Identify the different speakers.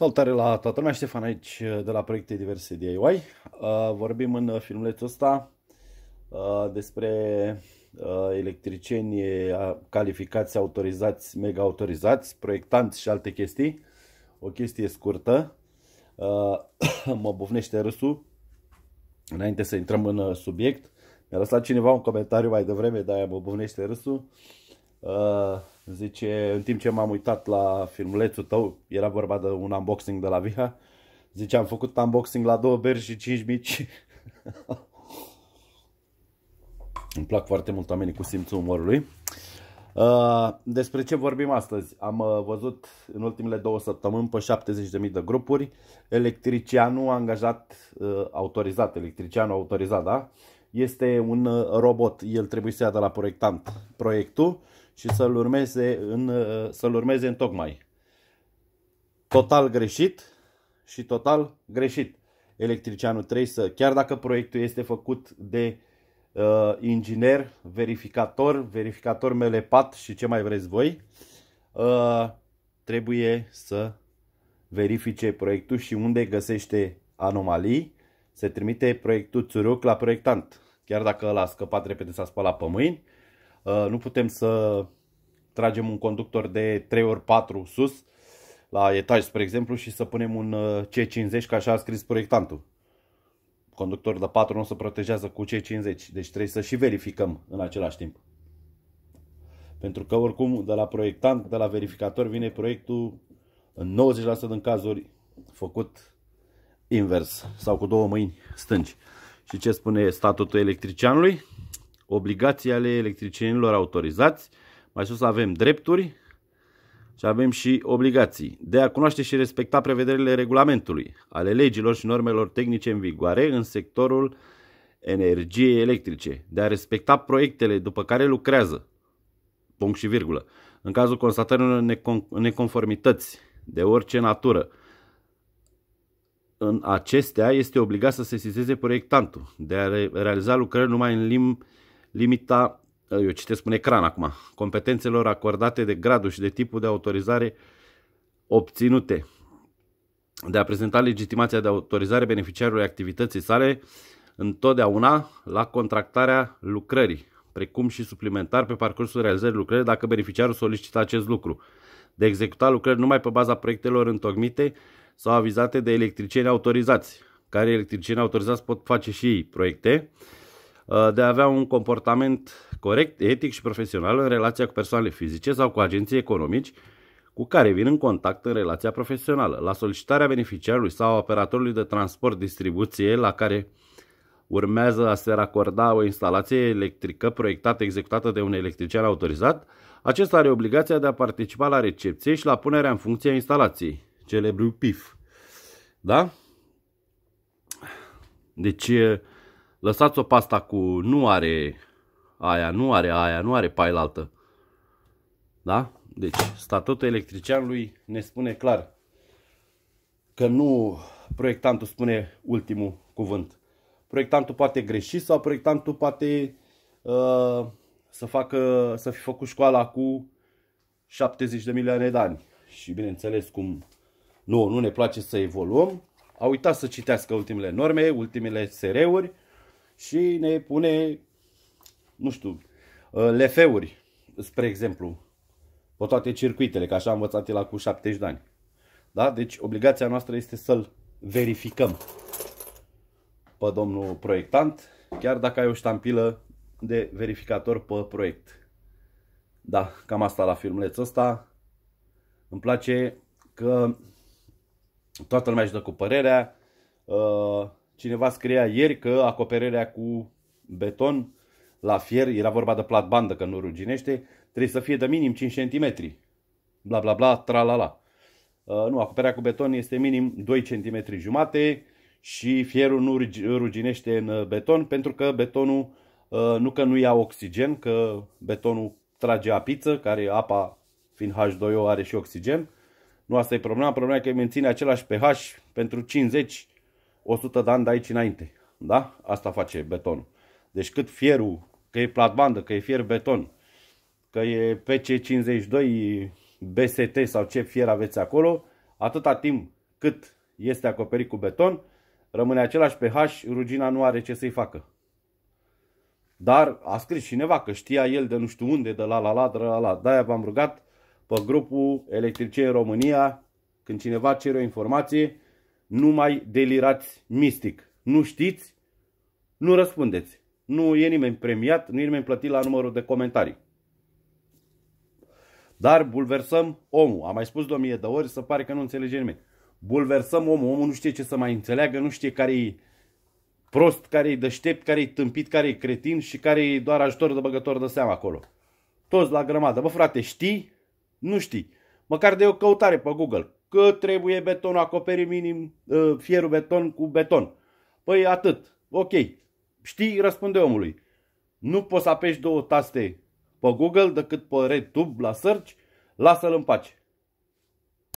Speaker 1: Salutare la toată lumea, Ștefan aici uh, de la proiecte diverse DIY. Uh, vorbim în uh, filmulețul ăsta despre electricieni calificați, autorizați, mega autorizați, proiectanți și alte chestii. O chestie scurtă. Mă bufnește râsul. Înainte să intrăm în subiect, mi-a lăsat cineva un comentariu mai devreme, dar mă bufnește râsul. Zice, în timp ce m-am uitat la filmulețul tău, era vorba de un unboxing de la Viha, zice, am făcut unboxing la două beri și cinci mici. Îmi plac foarte mult oamenii cu simțul umorului. Uh, despre ce vorbim astăzi? Am uh, văzut în ultimele două săptămâni pe 70.000 de grupuri electricianul angajat, uh, autorizat, electricianul autorizat, da? Este un robot, el trebuie să ia de la proiectant proiectul și să-l urmeze în, uh, să-l urmeze în tocmai. Total greșit și total greșit. Electricianul trebuie să, chiar dacă proiectul este făcut de uh, inginer, verificator, verificator melepat și ce mai vreți voi, uh, trebuie să verifice proiectul și unde găsește anomalii, se trimite proiectul țuruc la proiectant. Chiar dacă l-a scăpat repede, s-a spălat pe mâini, Uh, nu putem să tragem un conductor de 3 ori 4 sus, la etaj, spre exemplu, și să punem un uh, C50, ca așa a scris proiectantul. Conductor de 4 nu se protejează cu C50, deci trebuie să și verificăm în același timp. Pentru că oricum de la proiectant, de la verificator vine proiectul în 90% din cazuri făcut invers sau cu două mâini stângi. Și ce spune statutul electricianului? obligații ale electricienilor autorizați, mai sus avem drepturi și avem și obligații de a cunoaște și respecta prevederile regulamentului, ale legilor și normelor tehnice în vigoare în sectorul energiei electrice, de a respecta proiectele după care lucrează, punct și virgulă, în cazul constatării neconformități de orice natură, în acestea este obligat să se sesizeze proiectantul de a realiza lucrări numai în limbi limita, eu citesc un ecran acum, competențelor acordate de gradul și de tipul de autorizare obținute, de a prezenta legitimația de autorizare beneficiarului activității sale întotdeauna la contractarea lucrării, precum și suplimentar pe parcursul realizării lucrării dacă beneficiarul solicită acest lucru, de a executa lucrări numai pe baza proiectelor întocmite sau avizate de electricieni autorizați, care electricieni autorizați pot face și ei proiecte, Uh, de a avea un comportament corect, etic și profesional în relația cu persoanele fizice sau cu agenții economici cu care vin în contact în relația profesională, la solicitarea beneficiarului sau operatorului de transport distribuție la care urmează a se racorda o instalație electrică proiectată, executată de un electrician autorizat, acesta are obligația de a participa la recepție și la punerea în funcție a instalației, celebrul PIF. Da? Deci, Lăsați-o pasta cu nu are aia, nu are aia, nu are altă. Da? Deci statutul electricianului ne spune clar că nu proiectantul spune ultimul cuvânt. Proiectantul poate greși sau proiectantul poate uh, să, facă, să fi făcut școala cu 70 de milioane de ani. Și bineînțeles cum nu, nu ne place să evoluăm, a uitat să citească ultimele norme, ultimele SR-uri și ne pune, nu știu, uh, lefeuri, spre exemplu, pe toate circuitele, că așa am învățat el cu 70 de ani. Da? Deci obligația noastră este să-l verificăm pe domnul proiectant, chiar dacă ai o ștampilă de verificator pe proiect. Da, cam asta la filmulețul ăsta. Îmi place că toată lumea își dă cu părerea. Uh, Cineva scria ieri că acoperirea cu beton la fier, era vorba de platbandă că nu ruginește, trebuie să fie de minim 5 cm. Bla bla bla, tra la la. Uh, nu, acoperirea cu beton este minim 2 cm jumate și fierul nu ruginește în uh, beton pentru că betonul uh, nu că nu ia oxigen, că betonul trage apiță, care apa fiind H2O are și oxigen. Nu asta e problema, problema e că menține același pH pentru 50 100 de ani de aici înainte. Da? Asta face betonul. Deci cât fierul, că e platbandă, că e fier beton, că e PC52 BST sau ce fier aveți acolo, atâta timp cât este acoperit cu beton, rămâne același pH, rugina nu are ce să-i facă. Dar a scris cineva că știa el de nu știu unde, de la la la, de la la. De-aia v-am rugat pe grupul Electriciei România, când cineva cere o informație, nu mai delirați mistic. Nu știți? Nu răspundeți. Nu e nimeni premiat, nu e nimeni plătit la numărul de comentarii. Dar bulversăm omul. Am mai spus de o mie de ori, să pare că nu înțelege nimeni. Bulversăm omul. Omul nu știe ce să mai înțeleagă, nu știe care e prost, care e deștept, care e tâmpit, care e cretin și care e doar ajutor de băgător de seama acolo. Toți la grămadă. Bă, frate, știi? Nu știi. Măcar de o căutare pe Google că trebuie beton, acoperi minim, ă, fierul beton cu beton. Păi atât, ok, știi, răspunde omului. Nu poți să apeși două taste pe Google decât pe RedTube la search, lasă-l în pace.